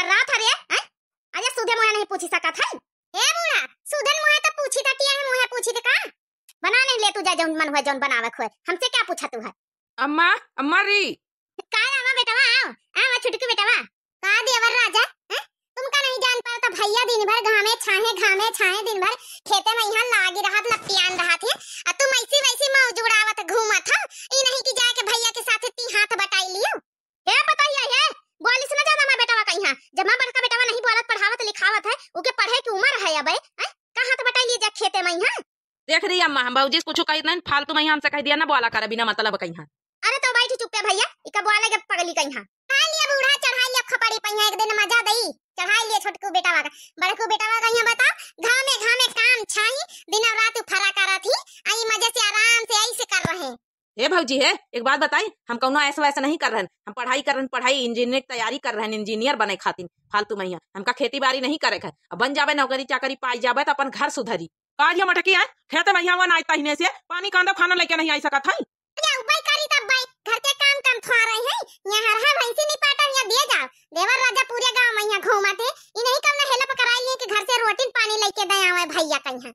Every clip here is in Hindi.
कर रहा था रे हैं अरे सुधे मोया नहीं पूछी सका था ए बुढ़ा सुधे मोया तो पूछी था किया है मोया पूछी थे का बना नहीं ले तू जा जौन मन हुआ जौन बनावे खोए हमसे क्या पूछा तू है अम्मा अम्मा री का आवा बेटावा आओ आवा छुटकी बेटावा का देवर राजा हैं तुम का नहीं जान पाओ तो भैया दिन भर घामे छाहे घामे छाहे दिन भर खेते में यहां लागी रहत लपियान रहत हम बाबूजी कुछ कही नहीं फालतू में हमसे कह दिया ना बोला कर बिना मतलब कहीं हाँ। अरे तो बैठ चुप पे भैया इका तो बोला के पगली कहीं हां खा लिया बूढ़ा चढ़ाई लिया खपड़ी पहिया एक दिन मजा दई चढ़ाई लिया छोटकू बेटा वाका बड़कू बेटा वाका यहां बता में घामे में काम छाई दिन रात फरा करा थी आई मजे से आराम से ऐसे कर रहे हैं हे भौजी है एक बात बताई हम कौनो ऐसा वैसा नहीं कर रहे हम पढ़ाई कर रहे पढ़ाई इंजीनियर की तैयारी कर रहे हैं इंजीनियर बने खातिर फालतू मैया हाँ। हमका खेती बाड़ी नहीं करे है बन जाबे नौकरी चाकरी पाई जाबे तो अपन घर सुधरी आज यहाँ मटकी है खेत में यहाँ वन आई तहने से पानी कांदा खाना लेके नहीं आई सकत है उबाई करी तब भाई घर के काम कम थो रहे हैं यहाँ हरहा भैंसी नहीं पाटन या दे जाओ देवर राजा पूरे गांव में यहाँ घूमते इन्हीं कम ना हेल्प कराई लिए कि घर से रोटी पानी लेके दे आवे भैया कहीं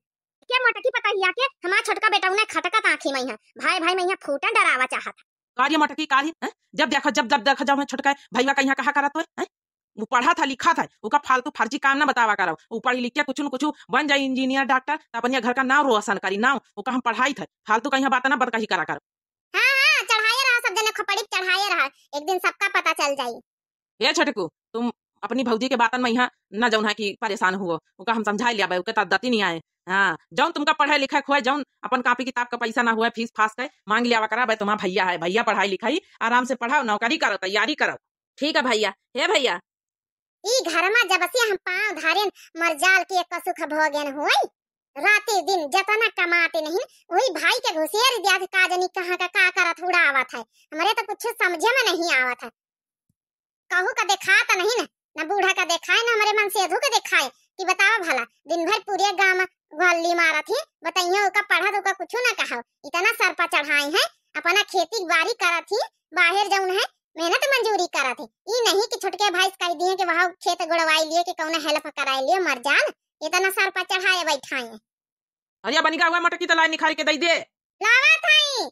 के मटकी पता ही आके हमारा छोटका बेटा उन्हें खटकत आंखी में भाई भाई मैं यहाँ फूटा डरावा चाहत कार्य मटकी कार्य जब देखो जब जब देखो जब छोटका भैया कहीं कहा करत है वो पढ़ा था लिखा था उसका फालतू फर्जी काम ना बतावा करो वो पढ़ी लिख के कुछ न कुछ बन जाए इंजीनियर डॉक्टर तो अपन घर का नाव रोशन करी नाव वो हम पढ़ाई था फालतू कहीं बात ना बदका ही करा करो हाँ, हाँ, एक दिन सबका पता चल छटकू तुम अपनी भौजी के बातन में यहाँ न जौन है हाँ की परेशान हुआ का हम समझा लिया भाई उसके तो दती नहीं आए हाँ जौन तुमका पढ़ाई लिखा हुआ जौन अपन कापी किताब का पैसा ना हुआ फीस फास का मांग लिया करा भाई तुम्हारा भैया है भैया पढ़ाई लिखाई आराम से पढ़ाओ नौकरी करो तैयारी करो ठीक है भैया हे भैया ई घर में जब से हम पांव मर जाल के कसुख भोगेन होई रात दिन जतना कमाते नहीं वही भाई के घुसेर दिया का जनी कहां का का करत उड़ा आवत है हमरे तो कुछ समझे में नहीं आवत है कहू का देखा तो नहीं ना ना बूढ़ा का देखाए ना हमारे मन से अधू का दिखाए कि बतावा भला दिन भर पूरे गांव गल्ली मारा थी बताइयो का पढ़ा तो का कुछ ना कहो इतना सर पर चढ़ाए हैं अपना खेती बाड़ी करा थी बाहर जाऊं है मेहनत मंजूरी करा थे ई नहीं कि छुटके भाई कह दिए कि वहां खेत गुड़वाई लिए कि कौन हेल्प कराए लिए मर जान इतना तो सर पर चढ़ाए बैठाए अरे बनिका हुआ मटकी तलाई तो निखार के दे दे लावा थाई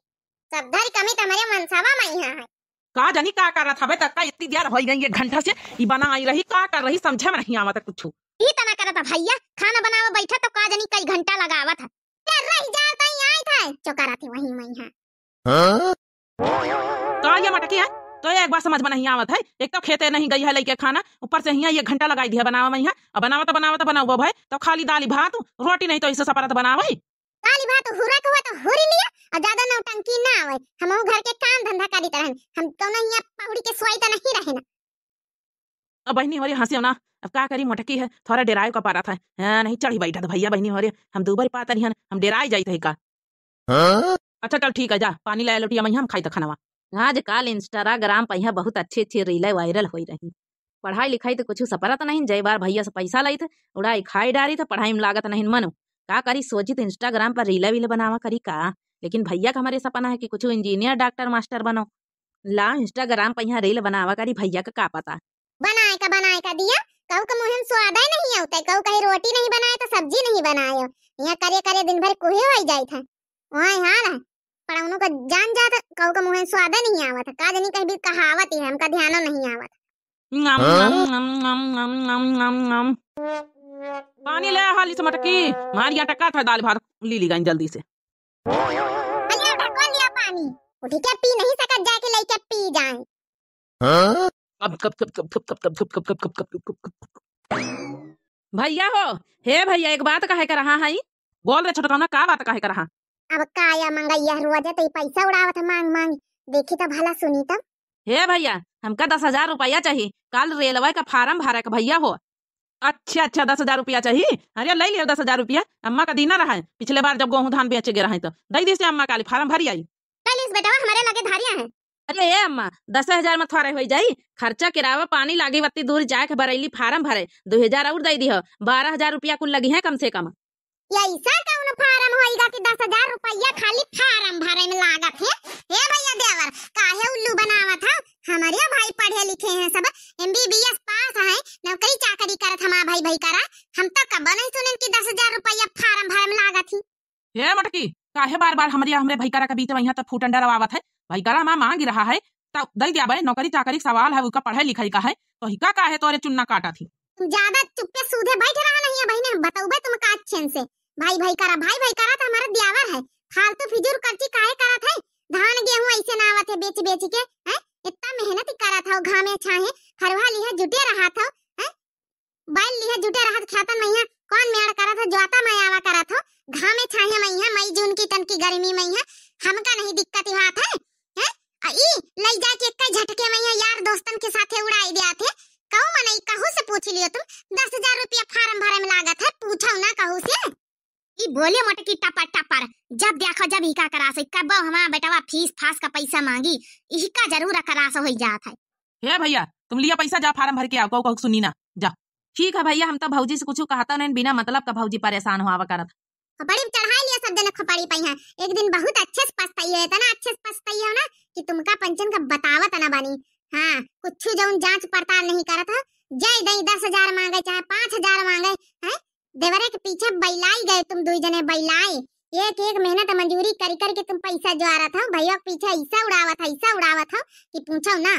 सब धर कमी तमरे तो मनसावा मई हां है का जानी का कर रहा था बे तक का इतनी देर हो गई एक घंटा से ई बना आई रही का कर रही समझे में नहीं आवत कुछ ई तना करत भैया खाना बनावे बैठा तो का जानी कई घंटा लगावत है कर रही जा तई आई था चोकारा थी वहीं मई हां हां का ये मटकी है तो एक बार समझ में नहीं आवत है एक तो खेते नहीं गई है लेके खाना ऊपर से यहाँ ये घंटा लगाई दिया बनावा मैं और बनावा तो बनाओ भाई तो खाली दाली भात रोटी नहीं तो इसे तो बनावा काली भात हुरा को तो हुरी लिया और ज्यादा ना टंकी ना आवे हम घर के काम धंधा करी तरहन हम तो ना हिया पहुड़ी के सोई तो नहीं रहे ना अब बहनी हो रही हंसी ना अब का करी मोटकी है थोड़ा डेराय का पारा था हां नहीं चढ़ी बैठा भैया बहनी हो रही हम दूबर पाता नहीं हम डेराय जाई थे का हाँ? अच्छा चल ठीक है जा पानी लाए लोटिया मैं हम खाई तो खानावा आजकल इंस्टाग्राम पर यहाँ बहुत अच्छे अच्छे रीलें वायरल हो रही पढ़ाई लिखाई तो कुछ सपरत नहीं जय बार भैया से पैसा लाई थे तो उड़ाई खाई डारी थे तो पढ़ाई में लागत नहीं मनु का करी सोची तो इंस्टाग्राम पर रीला वीला बनावा करी का लेकिन भैया का हमारे सपना है कि कुछ इंजीनियर डॉक्टर मास्टर बनो ला इंस्टाग्राम पर यहाँ रील बनावा करी भैया का का पता बनाए का बनाए का दिया कहू का मोहन स्वाद ही नहीं होता है कहू कहीं रोटी नहीं बनाए तो सब्जी नहीं बनाए यहाँ करे करे दिन भर कुहे हो जाए था वहाँ हाल पर उनों का जान जात कहो का मुहे स्वाद नहीं आवत का जनी कह भी कहावत है हमका ध्यानो नहीं आवत नम नम नम नम नम नम नम पानी ले हाली से मटकी या टका था दाल भात ली ली गई जल्दी से अरे ढको लिया पानी उठ के पी नहीं सकत के लेके पी जाए कब कब कब कब कब कब कब कब कब कब कब कब कब कब भैया हो हे भैया एक बात कहे कर रहा है बोल रे छोटकना का बात कहे कर रहा अब काया मंगैया रोजे तो तई पैसा उड़ावत मांग मांग देखी तो भला सुनी तब तो। हे भैया हमका दस हजार रुपया चाहिए कल रेलवे का फार्म भरा का भैया हो अच्छा अच्छा दस हजार रुपया चाहिए अरे ले लियो दस हजार रुपया अम्मा का दीना रहा है पिछले बार जब गेहूँ धान बेचे गए रहे तो दई दी से अम्मा काली फार्म भरी आई बेटा हमारे लगे धारिया है अरे ए अम्मा दस हजार में थोड़ा हो जाये खर्चा किरावा पानी लागे वत्ती दूर जाके भरेली फार्म भरे दो हजार और दे दी बारह हजार रुपया कुल लगी है कम से कम ऐसा कौन फार्म होएगा कि दस हजार रुपया खाली फार्म भरे में लागत है हे भैया देवर काहे उल्लू बनावा था हमारे भाई पढ़े लिखे हैं सब एमबीबीएस पास है नौकरी चाकरी करत हमारा भाई भाई करा हम तो कब नहीं सुने कि दस हजार रुपया फार्म भरे में लागत थी हे मटकी काहे बार बार हमारे हमरे भाई करा के बीच में तो फूट अंडर आवत है भाई करा मां मांग रहा है तब दल दिया भाई नौकरी चाकरी सवाल है उसका पढ़ाई लिखाई का है तो हिका का है तो अरे चुन्ना काटा थी ज्यादा चुप्पे सूधे बैठ रहा नहीं है बहने बताऊ भाई तुम का अच्छे से भाई भाई करा भाई भाई करा तो हमारा दियावर है फालतू तो फिजूर खर्ची काहे करा थे धान गेहूं ऐसे ना आवत है बेच बेच के हैं इतना मेहनत ही करत हो घामे छाहे फरवा लिहा जुटे रहा था हैं बैल लिहा जुटे रहा था खातन मैया कौन मेड़ करत हो जोता मायावा करत हो घामे छाहे मैया मई जून की तन की गर्मी मैया हमका नहीं दिक्कत ही बात है हैं ई ले जा के कई झटके मैया यार दोस्तन के साथे उड़ाई दिया थे कहू मने कहू से पूछ लियो तुम 10000 रुपया फार्म भरे में लागत है पूछो ना कहू से ई बोले मट की टपर टपर जब देखो जब का करा से कब हमारा बेटावा फीस फास का पैसा मांगी ई का जरूर करा से हो जात है हे भैया तुम लिया पैसा जा फार्म भर के आओ कहो सुनी ना जा ठीक है भैया हम तो भौजी से कुछ कहता नहीं बिना मतलब का भौजी परेशान हुआ करत बड़ी चढ़ाई लिया सब जन खपड़ी पई है एक दिन बहुत अच्छे से पछताई है ना अच्छे से पछताई है ना कि तुमका पंचन का बतावत ना बानी हाँ कुछ जो जांच पड़ताल नहीं करत है जय दई दस हजार मांगे चाहे पाँच हजार मांगे है देवरे के पीछे बैलाई गए तुम दुई जने बैलाई एक एक मेहनत मंजूरी कर कर के तुम पैसा जो आ रहा था भैया के पीछे ऐसा उड़ावा था ऐसा उड़ावा था कि पूछो ना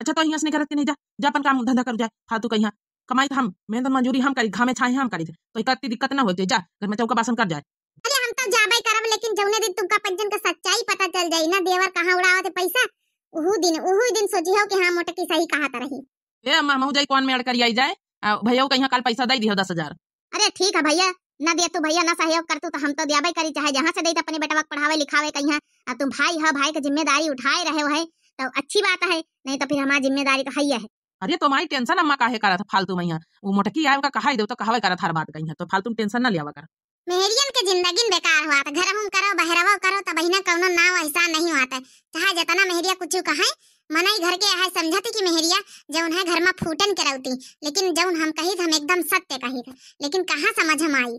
अच्छा तो यहाँ से करत के नहीं जा जा अपन काम धंधा कर जाए फालतू कहीं कमाई तो हम मेहनत मजदूरी हम करी घामे छाए हम करी तो इतनी दिक्कत ना होती जा घर में चौका बासन कर जाए अरे हम तो जाबे करब लेकिन जौने दिन तुमका पंजन का सच्चाई पता चल जाई ना देवर कहां उड़ावा थे पैसा उहु दिन उहु दिन सोची हो कि हां मोटकी सही कहा था रही ए अम्मा मऊ जाई कौन में अड़ कर आई जाए भैया कहीं कल पैसा दे दियो दस हजार अरे ठीक है भैया न दे तू भैया न सहयोग कर तू तो हम तो दियाबे करी चाहे जहाँ से दे अपने बेटा पढ़ावे लिखावे कहीं अब तुम भाई है भाई की जिम्मेदारी उठाए रहे हो है तो अच्छी बात है नहीं तो फिर हमारी जिम्मेदारी तो है अरे तुम्हारी तो टेंशन अम्मा काहे था फालतू मैया वो मोटकी आए का कहा तो कहा था हर बात कहीं तो फालतू टेंशन न लिया कर मेहरियन के जिंदगी बेकार हुआ तो घर हम करो बहरवा करो तो ना कौन ना ऐसा नहीं था चाहे जतना मेहरिया कुछ कहा मनाई घर के है समझती कि मेहरिया जब उन्हें घर में फूटन के रहती लेकिन जौन हम कही तो हम एकदम सत्य कही लेकिन कहाँ समझ हम आई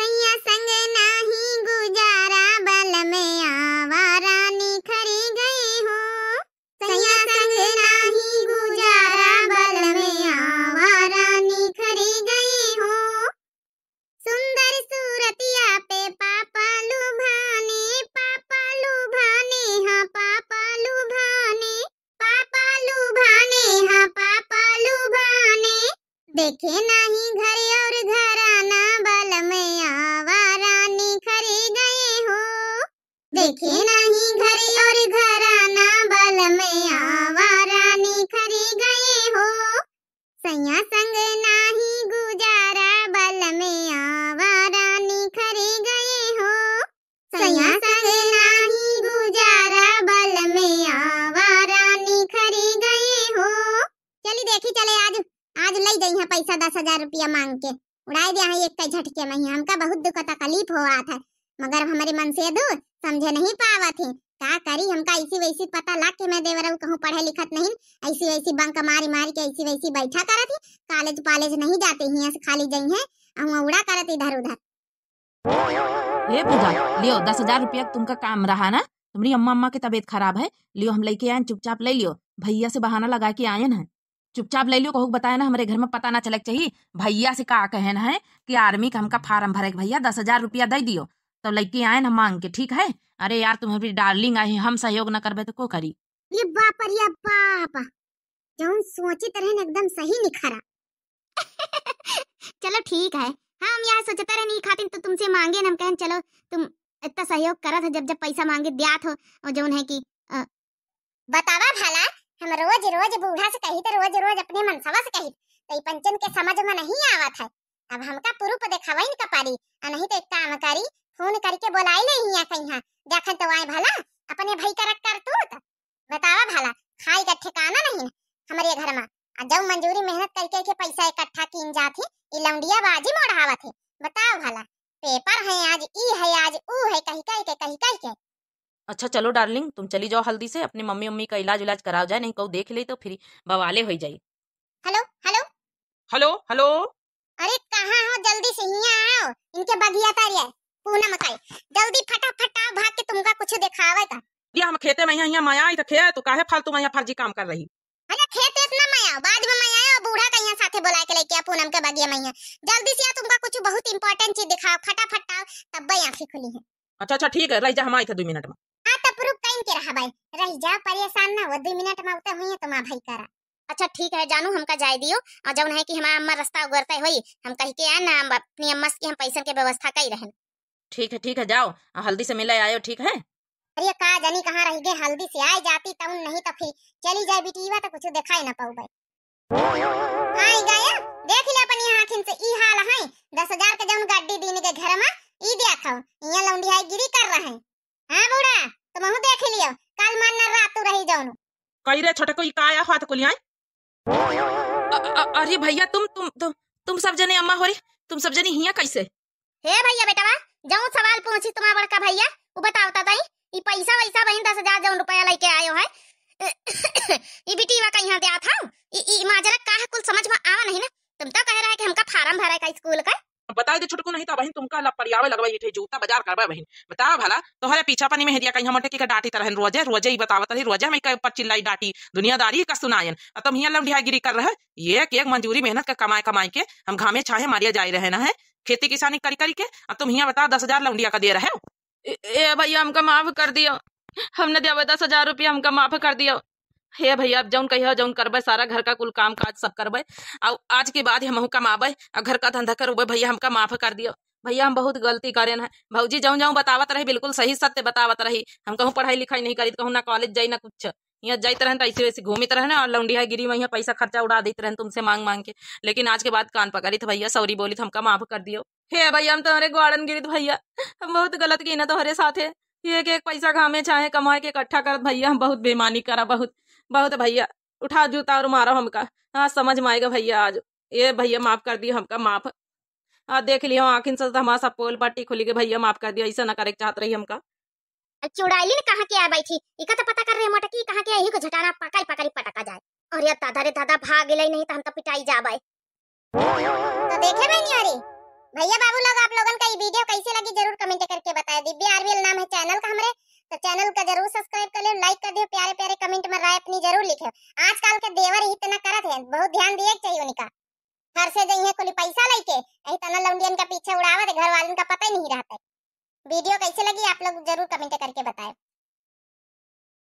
सैया संग नाही गुजारा बल में आवारा निखर गई हो सैया संग नाही गुजारा घरी घराना बल गुजारा बल में आवा खरी गए हो सैया देखी चले आज आज लई गई है पैसा दस हजार रुपया मांग के उड़ाई दिया है एक कई झटके में हमका बहुत दुख तकलीफ हो रहा था मगर हमारे मन से दूर समझे नहीं पावा थी का करी हमका ऐसी वैसी पता लग के मैं देवरऊ कहूँ पढ़े लिखत नहीं ऐसी वैसी बंक मारी मारी के ऐसी वैसी बैठा करा थी कॉलेज पालेज नहीं जाते ही ऐसे खाली जाई है हम उड़ा करत इधर उधर ये पूजा लियो दस हजार रुपया तुमका काम रहा ना तुम्हारी अम्मा अम्मा की तबीयत खराब है लियो हम लेके आए चुपचाप ले लियो भैया से बहाना लगा के आये ना चुपचाप ले लियो कहू बताया ना हमारे घर में पता ना चलक चाहिए भैया से का कहना है कि आर्मी का हमका फार्म भरे भैया दस हजार रुपया दे दियो तो लड़की आए ना मांग के ठीक है अरे यार तुम्हें भी डार्लिंग आई हम सहयोग न करबे तो को करी ये बाप अरे बाप जौन सोचे तरह एकदम सही निखरा चलो ठीक है हम यार सोचते रहे नहीं खातिर तो तुमसे मांगे ना हम कहन चलो तुम इतना सहयोग करा था जब जब पैसा मांगे दिया हो और जौन है कि बतावा भला हम रोज रोज बूढ़ा से कही तो रोज रोज अपने मनसवा से कही तो पंचन के समझ में नहीं आवत है अब हमका पुरुप देखावई न कपारी नहीं तो एक काम करी फोन करके बुलाई ले हिया कहीं यहाँ देखन तो आए भला अपने भाई का रख कर तू तो बतावा भला खाई का ठिकाना नहीं हमारे घर में आ जब मंजूरी मेहनत करके के पैसा इकट्ठा कीन जाती ई लौंडिया बाजी मोढ़ावा थे बताओ भला पेपर है आज ई है आज ऊ है कहीं कहीं के कहीं कहीं के अच्छा चलो डार्लिंग तुम चली जाओ हल्दी से अपनी मम्मी मम्मी का इलाज उलाज कराओ जाए नहीं कहो देख ले तो फिर बवाले हो जाये हेलो हेलो हेलो हेलो अरे कहाँ हो जल्दी से यहाँ आओ इनके बगिया तारी है पूनम अकाई जल्दी फटाफट आ भाग के तुमका कुछ दिखावे का दिया हम खेते में यहां माया आई तो खे तो काहे फालतू में फर्जी काम कर रही अरे खेत इतना माया बाद में माया आया बूढ़ा का यहां साथे बुला के लेके आ पूनम के बगिया में यहां जल्दी से आ तुमका कुछ बहुत इंपॉर्टेंट चीज दिखाओ फटाफट आ तब भाई आंखें खुली है अच्छा अच्छा ठीक है रह जा हम आई थे तो 2 मिनट में हां तब रुक कहीं के रहा भाई रह जा परेशान ना वो 2 मिनट में उते हुई तुम तो भाई करा अच्छा ठीक है जानू हमका जाय दियो और जब नहीं कि हमारा अम्मा रास्ता उगरते हुई हम कह के आन अपनी अम्मा के हम पैसे के व्यवस्था कई रहन ठीक है ठीक है जाओ हल्दी से मिले आयो ठीक है अरे का जानी कहाँ रह गए हल्दी से आई जाती तब नहीं तो फिर चली जाए बिटिया तो कुछ दिखाई ना पाऊ भाई हाय गया देख ले अपनी आखिन से ई हाल है दस हजार के जम गाड़ी दिन के घर में ई देखो खाओ यहाँ लौंडी है गिरी कर रहे हैं हाँ बूढ़ा तुम तो देख लियो कल मान ना रात तू रही जौन कई रे छोटे को काया हाथ को लिया अरे भैया तुम तुम तुम तुम सब जने अम्मा हो रही तुम सब जने हिया कैसे हे भैया बेटावा जाऊं सवाल पूछी तुम्हारा बड़का भैया वो बतावता तो दई ई पैसा वैसा बहन दस हजार जौन रुपया लेके आयो है ई बिटीवा का यहां दिया था ई माजरा का है कुल समझ में आवा नहीं ना तुम तो कह रहा है कि हमका फार्म भरा है का स्कूल का बता दे छुटकू नहीं तो बहन तुमका परियावे लगवाई थे जूता बाजार करवा बहन बताओ भला तोहरे पीछा पानी में हेरिया कहीं हमर की डाटी डांटी तरह रोजे रोजे ही बतावत रही रोजे में का पर चिल्लाई डाटी दुनियादारी का सुनायन अब तुम हिया लमढिया गिरी कर रहे एक एक मंजूरी मेहनत का कमाए कमाए के हम घामे छाहे मारिया जाई रहे ना है खेती किसानी करी करी के अब तुम यहाँ बताओ दस हजार लौंडिया का दे रहे हो ए, ए भैया हमका माफ कर दियो हमने दिया दस हजार रुपया हमका माफ कर दियो हे भैया अब जौन कही जौन करब सारा घर का कुल काम काज सब करब और आज के बाद हम कमाबे और घर का धंधा करूब भैया हमका माफ कर दियो भैया हम बहुत गलती करे ना भाजी जाऊँ जाऊँ बतावत रही बिल्कुल सही सत्य बतावत रही हम कहूँ पढ़ाई लिखाई नहीं करी तो कहूँ ना कॉलेज जाई ना कुछ यहाँ जाते रहन तो ऐसे वैसे घूमित रहन और लौंडिया गिरी में यहाँ पैसा खर्चा उड़ा देते रहन तुमसे मांग मांग के लेकिन आज के बाद कान पकड़ी थे भैया सॉरी बोली तो हमका माफ कर दियो हे भैया हम तुम्हारे ग्वाड़न गिरी भैया हम बहुत गलत की ना तुम्हारे साथ है एक एक पैसा घामे चाहे कमा के इकट्ठा कर भैया हम बहुत बेमानी करा बहुत बहुत भैया उठा जूता और मारो हमका हाँ समझ में आएगा भैया आज ये भैया माफ कर दियो हमका माफ हाँ देख लियो आखिर से तो हमारा सब पोल पट्टी खुली गई भैया माफ कर दियो ऐसा ना करे चाहत रही हमका चुड़ाइली ने कहा के आ बैठी इका तो पता कर रहे मट की कहा के आई को झटाना पकाई पकाई पटका जाए और यार दादा रे दादा भाग गई नहीं तो हम तो पिटाई जाबे तो देखे बनी अरे भैया बाबू लोग आप लोगन का ये वीडियो कैसे लगी जरूर कमेंट करके बताए दिव्य आरबीएल नाम है चैनल का हमरे तो चैनल का जरूर सब्सक्राइब कर ले लाइक कर दियो प्यारे प्यारे कमेंट में राय अपनी जरूर लिखे आजकल के देवर इतना करत है बहुत ध्यान दिए चाहिए उनका हर से जइए कुली पैसा लेके ऐ तना लौंडियन का पीछे उड़ावत घर वालन का पता ही नहीं रहता है वीडियो कैसे लगी आप लोग जरूर कमेंट करके बताएं